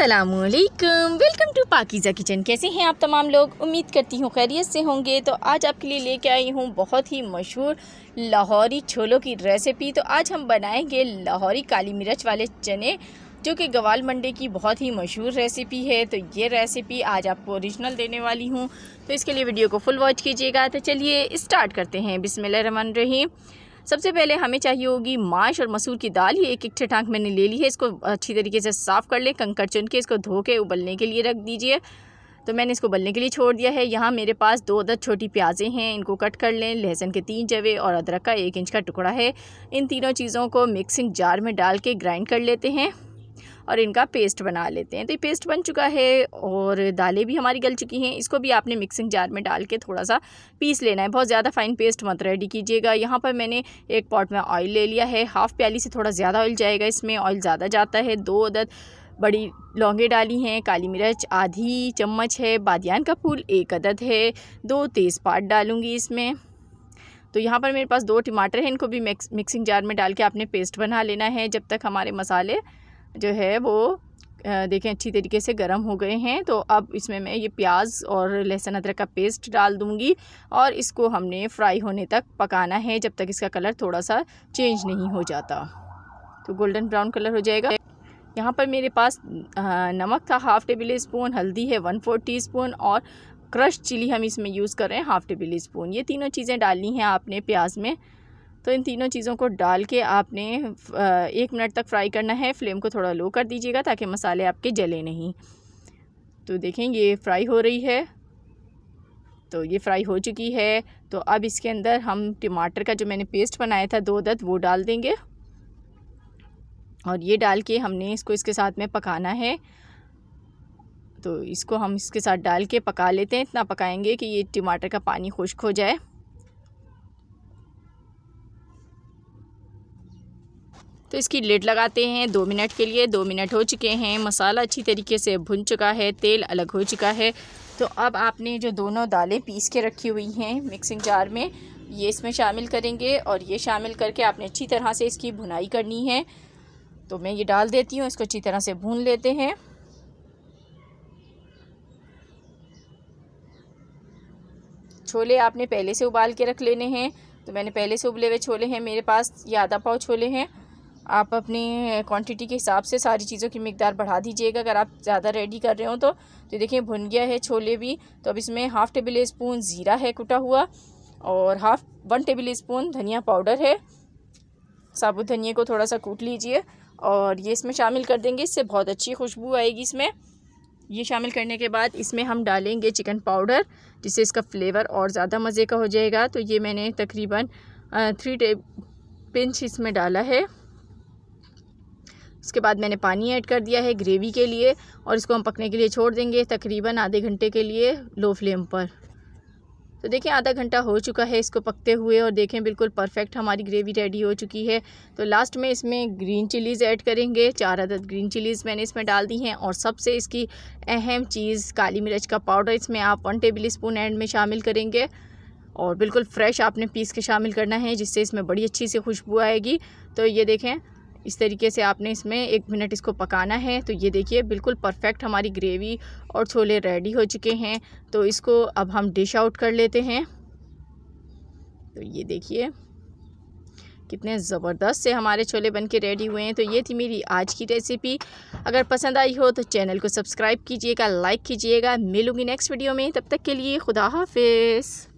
असलकम welcome to पाकिज़ा kitchen कैसे हैं आप तमाम लोग उम्मीद करती हूँ खैरियत से होंगे तो आज आपके लिए लेके आई हूँ बहुत ही मशहूर लाहौरी छोलों की रेसिपी तो आज हम बनाएंगे लाहौरी काली मिर्च वाले चने जो कि गवाल मंडे की बहुत ही मशहूर रेसिपी है तो ये रेसिपी आज आपको ओरिजिनल देने वाली हूँ तो इसके लिए वीडियो को फुल वॉच कीजिएगा तो चलिए स्टार्ट करते हैं बिसमिल रहीम सबसे पहले हमें चाहिए होगी माश और मसूर की दाल ये एक एक ठेठांक मैंने ले ली है इसको अच्छी तरीके से साफ़ कर लें कंकड़ चुन के इसको धो के उबलने के लिए रख दीजिए तो मैंने इसको उबलने के लिए छोड़ दिया है यहाँ मेरे पास दो अदद छोटी प्याजें हैं इनको कट कर लें लहसुन के तीन जवे और अदरक का एक इंच का टुकड़ा है इन तीनों चीज़ों को मिक्सिंग जार में डाल के ग्राइंड कर लेते हैं और इनका पेस्ट बना लेते हैं तो ये पेस्ट बन चुका है और दालें भी हमारी गल चुकी हैं इसको भी आपने मिक्सिंग जार में डाल के थोड़ा सा पीस लेना है बहुत ज़्यादा फाइन पेस्ट मत रेडी कीजिएगा यहाँ पर मैंने एक पॉट में ऑयल ले लिया है हाफ़ प्याली से थोड़ा ज़्यादा ऑयल जाएगा इसमें ऑयल ज़्यादा जाता है दो अदद बड़ी लौंगे डाली हैं काली मिर्च आधी चम्मच है बादियान का फूल एक अदद है दो तेज़पात डालूँगी इसमें तो यहाँ पर मेरे पास दो टमाटर हैं इनको भी मिक्स मिक्सिंग जार में डाल के आपने पेस्ट बना लेना है जब तक हमारे मसाले जो है वो देखें अच्छी तरीके से गर्म हो गए हैं तो अब इसमें मैं ये प्याज और लहसुन अदरक का पेस्ट डाल दूँगी और इसको हमने फ्राई होने तक पकाना है जब तक इसका कलर थोड़ा सा चेंज नहीं हो जाता तो गोल्डन ब्राउन कलर हो जाएगा यहाँ पर मेरे पास नमक था हाफ़ टेबल स्पून हल्दी है वन फोर टी स्पून और क्रश चिली हम इसमें यूज़ कर रहे हैं हाफ़ टेबल स्पून ये तीनों चीज़ें डालनी हैं आपने प्याज में तो इन तीनों चीज़ों को डाल के आपने एक मिनट तक फ्राई करना है फ्लेम को थोड़ा लो कर दीजिएगा ताकि मसाले आपके जले नहीं तो देखें ये फ्राई हो रही है तो ये फ्राई हो चुकी है तो अब इसके अंदर हम टमाटर का जो मैंने पेस्ट बनाया था दो दत वो डाल देंगे और ये डाल के हमने इसको इसके साथ में पकाना है तो इसको हम इसके साथ डाल के पका लेते हैं इतना पकाएंगे कि ये टमाटर का पानी खुश्क हो जाए तो इसकी लेट लगाते हैं दो मिनट के लिए दो मिनट हो चुके हैं मसाला अच्छी तरीके से भुन चुका है तेल अलग हो चुका है तो अब आपने जो दोनों दालें पीस के रखी हुई हैं मिक्सिंग जार में ये इसमें शामिल करेंगे और ये शामिल करके आपने अच्छी तरह से इसकी भुनाई करनी है तो मैं ये डाल देती हूँ इसको अच्छी तरह से भून लेते हैं छोले आपने पहले से उबाल के रख लेने हैं तो मैंने पहले से उबले हुए छोले हैं मेरे पास ये आधा पाव छोले हैं आप अपनी क्वांटिटी के हिसाब से सारी चीज़ों की मकदार बढ़ा दीजिएगा अगर आप ज़्यादा रेडी कर रहे हो तो तो देखिए भुन गया है छोले भी तो अब इसमें हाफ़ टेबल स्पून ज़ीरा है कुटा हुआ और हाफ़ वन टेबल स्पून धनिया पाउडर है साबुत धनिए को थोड़ा सा कूट लीजिए और ये इसमें शामिल कर देंगे इससे बहुत अच्छी खुशबू आएगी इसमें ये शामिल करने के बाद इसमें हम डालेंगे चिकन पाउडर जिससे इसका फ्लेवर और ज़्यादा मज़े का हो जाएगा तो ये मैंने तकरीबन थ्री टे पिंच इसमें डाला है उसके बाद मैंने पानी ऐड कर दिया है ग्रेवी के लिए और इसको हम पकने के लिए छोड़ देंगे तकरीबन आधे घंटे के लिए लो फ्लेम पर तो देखिए आधा घंटा हो चुका है इसको पकते हुए और देखें बिल्कुल परफेक्ट हमारी ग्रेवी रेडी हो चुकी है तो लास्ट में इसमें ग्रीन चिलीज़ ऐड करेंगे चार अदद ग्रीन चिलीज़ मैंने इसमें डाल दी हैं और सबसे इसकी अहम चीज़ काली मिर्च का पाउडर इसमें आप वन टेबल स्पून एंड में शामिल करेंगे और बिल्कुल फ्रेश आपने पीस के शामिल करना है जिससे इसमें बड़ी अच्छी सी खुशबू आएगी तो ये देखें इस तरीके से आपने इसमें एक मिनट इसको पकाना है तो ये देखिए बिल्कुल परफेक्ट हमारी ग्रेवी और छोले रेडी हो चुके हैं तो इसको अब हम डिश आउट कर लेते हैं तो ये देखिए कितने ज़बरदस्त से हमारे छोले बन के रेडी हुए हैं तो ये थी मेरी आज की रेसिपी अगर पसंद आई हो तो चैनल को सब्सक्राइब कीजिएगा लाइक कीजिएगा मिलूंगी नेक्स्ट वीडियो में तब तक के लिए खुदा हाफिज़